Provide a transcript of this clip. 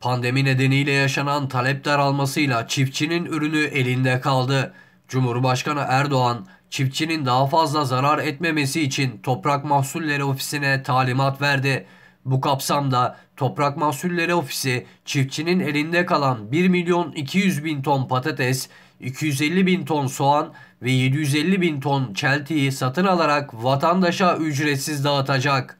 Pandemi nedeniyle yaşanan talep daralmasıyla çiftçinin ürünü elinde kaldı. Cumhurbaşkanı Erdoğan, çiftçinin daha fazla zarar etmemesi için Toprak Mahsulleri Ofisi'ne talimat verdi. Bu kapsamda Toprak Mahsulleri Ofisi çiftçinin elinde kalan 1 milyon 200 bin ton patates, 250 bin ton soğan ve 750 bin ton çeltiyi satın alarak vatandaşa ücretsiz dağıtacak.